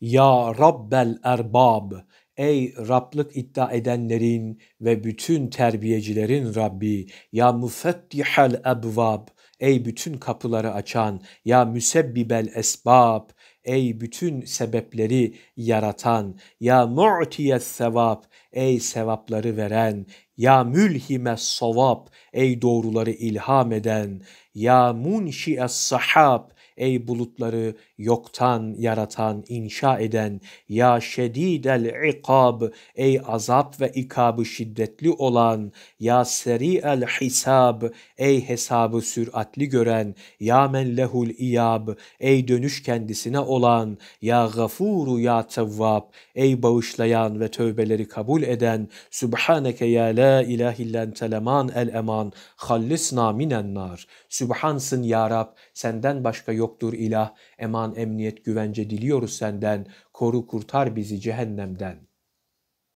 Ya Rabbel Erbab Ey Rablık iddia edenlerin ve bütün terbiyecilerin Rabbi ya müfettihel ebvab ey bütün kapıları açan ya müsebbibel esbab ey bütün sebepleri yaratan ya mu'tiye sevap ey sevapları veren ya mülhime savap ey doğruları ilham eden ya munşi'es sahab Ey bulutları yoktan yaratan, inşa eden, ya şedidel ikab, ey azap ve ikabı şiddetli olan, ya seri el hisab, ey hesabı süratli gören, ya men lehul iyab, ey dönüş kendisine olan, ya gafuru ya tevvab, ey bağışlayan ve tövbeleri kabul eden, Sübhaneke ya la ilahe illen teleman el eman, hallisna minen nar. Sübhansın ya Rab, senden başka yok yoktur ilah. Eman, emniyet, güvence diliyoruz senden. Koru kurtar bizi cehennemden.